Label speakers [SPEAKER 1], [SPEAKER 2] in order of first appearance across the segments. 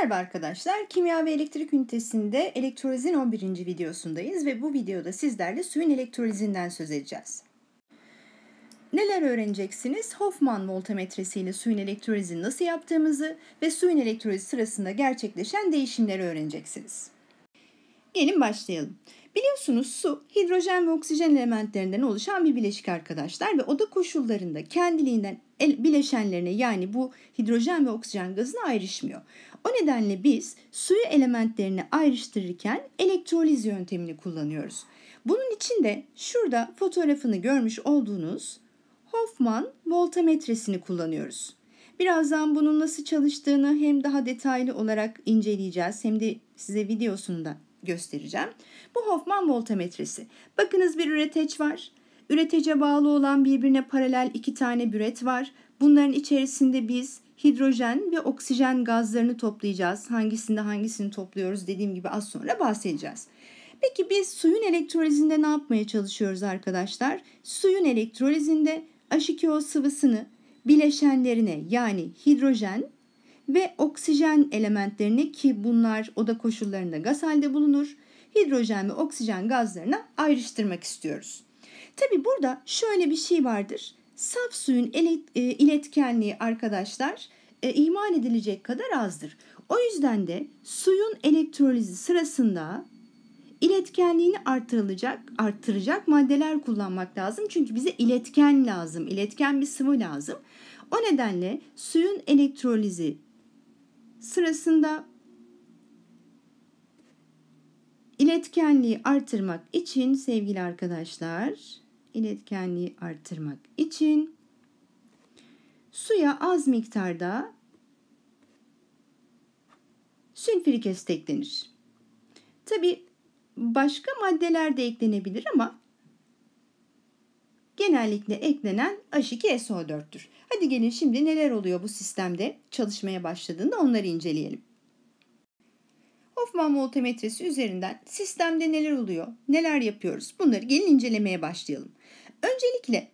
[SPEAKER 1] Merhaba arkadaşlar, kimya ve elektrik ünitesinde elektrolizin 11. videosundayız ve bu videoda sizlerle suyun elektrolizinden söz edeceğiz. Neler öğreneceksiniz? Hoffman voltametresi ile suyun elektrolizini nasıl yaptığımızı ve suyun elektrolizi sırasında gerçekleşen değişimleri öğreneceksiniz. Gelin başlayalım. Biliyorsunuz su hidrojen ve oksijen elementlerinden oluşan bir bileşik arkadaşlar ve oda koşullarında kendiliğinden bileşenlerine yani bu hidrojen ve oksijen gazına ayrışmıyor. O nedenle biz suyu elementlerini ayrıştırırken elektroliz yöntemini kullanıyoruz. Bunun için de şurada fotoğrafını görmüş olduğunuz Hoffman voltametresini kullanıyoruz. Birazdan bunun nasıl çalıştığını hem daha detaylı olarak inceleyeceğiz hem de size videosunu da göstereceğim. Bu Hoffman voltametresi. Bakınız bir üreteç var. Üretece bağlı olan birbirine paralel iki tane büret var. Bunların içerisinde biz hidrojen ve oksijen gazlarını toplayacağız. Hangisinde hangisini topluyoruz dediğim gibi az sonra bahsedeceğiz. Peki biz suyun elektrolizinde ne yapmaya çalışıyoruz arkadaşlar? Suyun elektrolizinde H2O sıvısını bileşenlerine yani hidrojen ve oksijen elementlerine ki bunlar oda koşullarında gaz halde bulunur. Hidrojen ve oksijen gazlarına ayrıştırmak istiyoruz. Tabi burada şöyle bir şey vardır. Saf suyun e, iletkenliği arkadaşlar e, ihmal edilecek kadar azdır. O yüzden de suyun elektrolizi sırasında iletkenliğini artırılacak, artıracak maddeler kullanmak lazım. Çünkü bize iletken lazım, iletken bir sıvı lazım. O nedenle suyun elektrolizi sırasında iletkenliği artırmak için sevgili arkadaşlar iletkenliği arttırmak için suya az miktarda sülfürik asit eklenir. Tabi başka maddeler de eklenebilir ama genellikle eklenen H2SO4'tür. Hadi gelin şimdi neler oluyor bu sistemde çalışmaya başladığında onları inceleyelim. Kofman voltametresi üzerinden sistemde neler oluyor, neler yapıyoruz bunları gelin incelemeye başlayalım. Öncelikle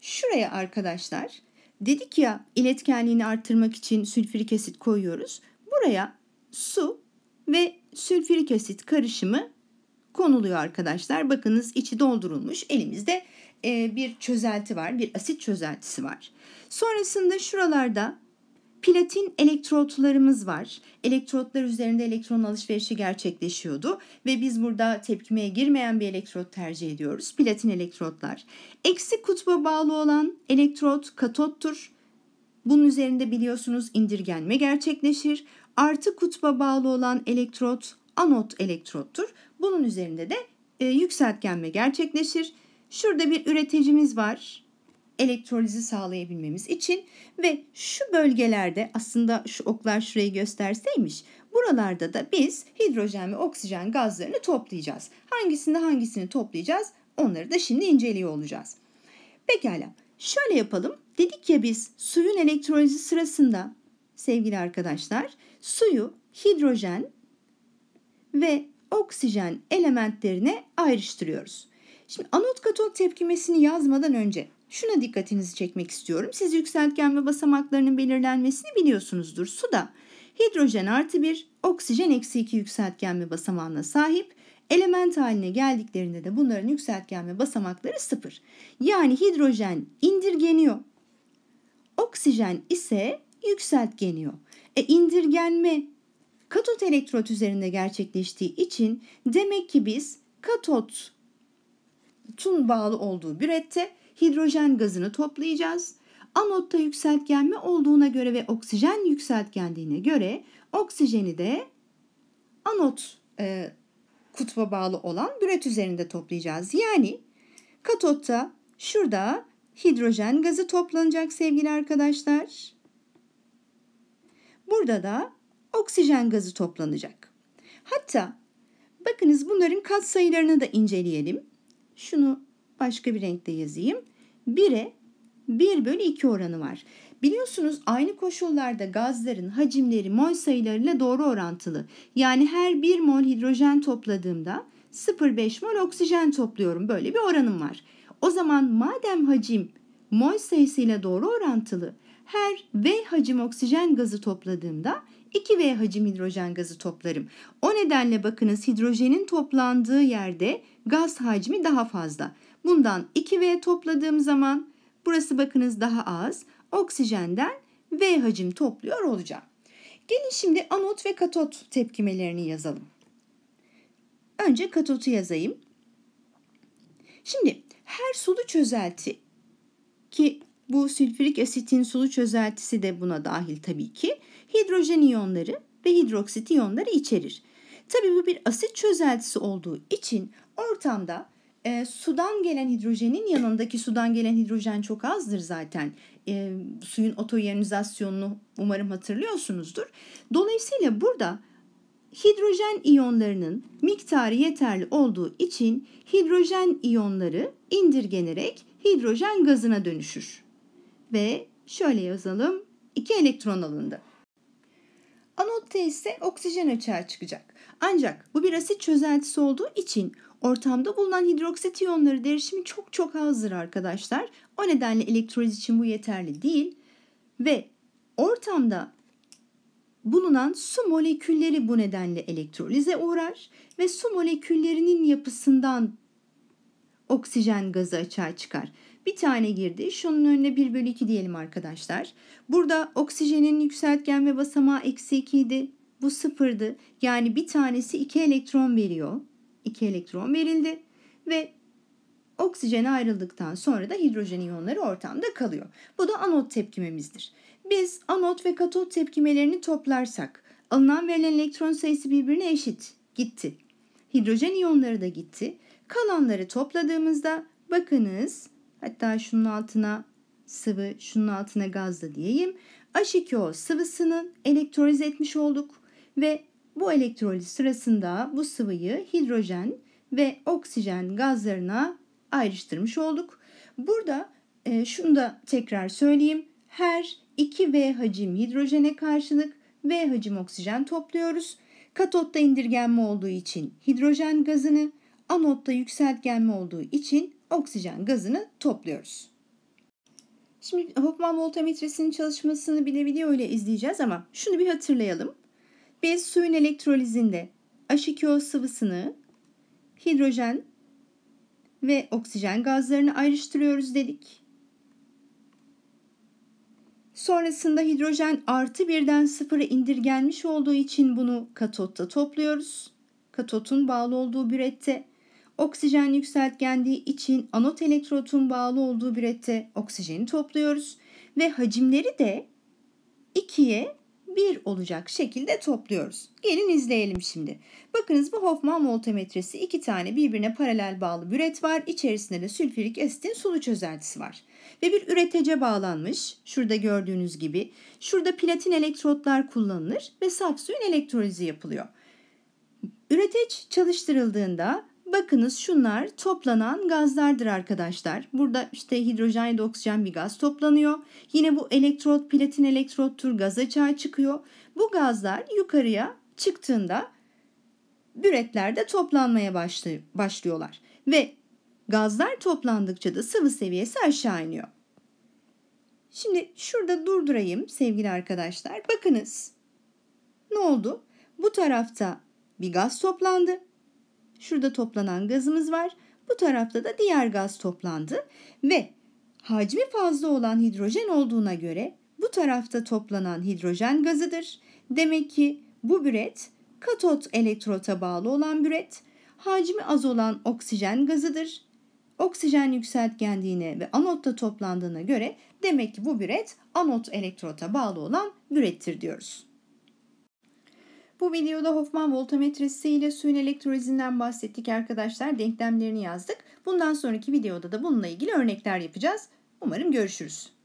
[SPEAKER 1] şuraya arkadaşlar dedik ya iletkenliğini arttırmak için sülfürik asit koyuyoruz. Buraya su ve sülfürik asit karışımı konuluyor arkadaşlar. Bakınız içi doldurulmuş elimizde e, bir çözelti var bir asit çözeltisi var. Sonrasında şuralarda platin elektrotlarımız var. Elektrotlar üzerinde elektron alışverişi gerçekleşiyordu ve biz burada tepkimeye girmeyen bir elektrot tercih ediyoruz. Platin elektrotlar. Eksi kutba bağlı olan elektrot katottur. Bunun üzerinde biliyorsunuz indirgenme gerçekleşir. Artı kutba bağlı olan elektrot anot elektrottur. Bunun üzerinde de e, yükseltgenme gerçekleşir. Şurada bir üreticimiz var elektrolizi sağlayabilmemiz için ve şu bölgelerde aslında şu oklar şurayı gösterseymiş buralarda da biz hidrojen ve oksijen gazlarını toplayacağız. Hangisinde hangisini toplayacağız onları da şimdi inceliyor olacağız. Pekala şöyle yapalım dedik ya biz suyun elektrolizi sırasında sevgili arkadaşlar suyu hidrojen ve oksijen elementlerine ayrıştırıyoruz. Şimdi anot katot tepkimesini yazmadan önce Şuna dikkatinizi çekmek istiyorum. Siz yükseltgen ve basamaklarının belirlenmesini biliyorsunuzdur. Suda hidrojen artı 1, oksijen eksi 2 yükseltgen ve basamağına sahip. Element haline geldiklerinde de bunların yükseltgen ve basamakları sıfır. Yani hidrojen indirgeniyor. Oksijen ise yükseltgeniyor. E indirgenme katot elektrot üzerinde gerçekleştiği için demek ki biz katot anotun bağlı olduğu bürette hidrojen gazını toplayacağız. Anotta yükseltgen mi olduğuna göre ve oksijen yükseltgenliğine göre oksijeni de anot e, kutba bağlı olan büret üzerinde toplayacağız. Yani katotta şurada hidrojen gazı toplanacak sevgili arkadaşlar. Burada da oksijen gazı toplanacak. Hatta bakınız bunların kat sayılarını da inceleyelim. Şunu başka bir renkte yazayım. 1'e 1 bölü 2 oranı var. Biliyorsunuz aynı koşullarda gazların hacimleri mol sayılarıyla doğru orantılı. Yani her 1 mol hidrojen topladığımda 0,5 mol oksijen topluyorum. Böyle bir oranım var. O zaman madem hacim mol sayısıyla doğru orantılı her V hacim oksijen gazı topladığımda 2V hacim hidrojen gazı toplarım. O nedenle bakınız hidrojenin toplandığı yerde gaz hacmi daha fazla. Bundan 2V topladığım zaman burası bakınız daha az. Oksijenden V hacim topluyor olacağım. Gelin şimdi anot ve katot tepkimelerini yazalım. Önce katotu yazayım. Şimdi her sulu çözelti ki bu sülfürik asitin sulu çözeltisi de buna dahil tabii ki. Hidrojen iyonları ve hidroksit iyonları içerir. Tabii bu bir asit çözeltisi olduğu için ortamda e, sudan gelen hidrojenin yanındaki sudan gelen hidrojen çok azdır zaten. E, suyun otoyonizasyonunu umarım hatırlıyorsunuzdur. Dolayısıyla burada hidrojen iyonlarının miktarı yeterli olduğu için hidrojen iyonları indirgenerek hidrojen gazına dönüşür ve şöyle yazalım 2 elektron alındı. Anotta ise oksijen açığa çıkacak. Ancak bu bir asit çözeltisi olduğu için ortamda bulunan hidroksit iyonları derişimi çok çok azdır arkadaşlar. O nedenle elektroliz için bu yeterli değil ve ortamda bulunan su molekülleri bu nedenle elektrolize uğrar ve su moleküllerinin yapısından oksijen gazı açığa çıkar. Bir tane girdi. Şunun önüne 1 bölü 2 diyelim arkadaşlar. Burada oksijenin yükseltgen ve basamağı eksi 2 idi. Bu sıfırdı. Yani bir tanesi 2 elektron veriyor. 2 elektron verildi. Ve oksijen ayrıldıktan sonra da hidrojen iyonları ortamda kalıyor. Bu da anot tepkimemizdir. Biz anot ve katot tepkimelerini toplarsak alınan verilen elektron sayısı birbirine eşit. Gitti. Hidrojen iyonları da gitti. Kalanları topladığımızda bakınız Hatta şunun altına sıvı, şunun altına gaz da diyeyim. H2O sıvısının elektrolize etmiş olduk ve bu elektroliz sırasında bu sıvıyı hidrojen ve oksijen gazlarına ayrıştırmış olduk. Burada e, şunu da tekrar söyleyeyim. Her 2V hacim hidrojene karşılık V hacim oksijen topluyoruz. Katotta indirgenme olduğu için hidrojen gazını, anotta yükseltgenme olduğu için oksijen gazını topluyoruz. Şimdi Hopman voltametresinin çalışmasını bile bile öyle izleyeceğiz ama şunu bir hatırlayalım. Biz suyun elektrolizinde H2O sıvısını hidrojen ve oksijen gazlarını ayrıştırıyoruz dedik. Sonrasında hidrojen artı birden sıfıra indirgenmiş olduğu için bunu katotta topluyoruz. Katotun bağlı olduğu bürette Oksijen yükseltgendiği için anot elektrotun bağlı olduğu bürette oksijeni topluyoruz ve hacimleri de 2'ye 1 olacak şekilde topluyoruz. Gelin izleyelim şimdi. Bakınız bu Hofmann voltametresi iki tane birbirine paralel bağlı büret var. İçerisinde de sülfürik asitin sulu çözeltisi var. Ve bir üretece bağlanmış. Şurada gördüğünüz gibi. Şurada platin elektrotlar kullanılır ve saf suyun elektrolizi yapılıyor. Üreteç çalıştırıldığında Bakınız şunlar toplanan gazlardır arkadaşlar. Burada işte hidrojen ve oksijen bir gaz toplanıyor. Yine bu elektrot, platin elektrot tur gaz açığa çıkıyor. Bu gazlar yukarıya çıktığında büretlerde toplanmaya başlıyorlar. Ve gazlar toplandıkça da sıvı seviyesi aşağı iniyor. Şimdi şurada durdurayım sevgili arkadaşlar. Bakınız ne oldu? Bu tarafta bir gaz toplandı. Şurada toplanan gazımız var. Bu tarafta da diğer gaz toplandı ve hacmi fazla olan hidrojen olduğuna göre bu tarafta toplanan hidrojen gazıdır. Demek ki bu büret katot elektrota bağlı olan büret, hacmi az olan oksijen gazıdır. Oksijen yükseltgendiğine ve anotta toplandığına göre demek ki bu büret anot elektrota bağlı olan bürettir diyoruz. Bu videoda Hofmann voltametresi ile suyun elektrolizinden bahsettik arkadaşlar. Denklemlerini yazdık. Bundan sonraki videoda da bununla ilgili örnekler yapacağız. Umarım görüşürüz.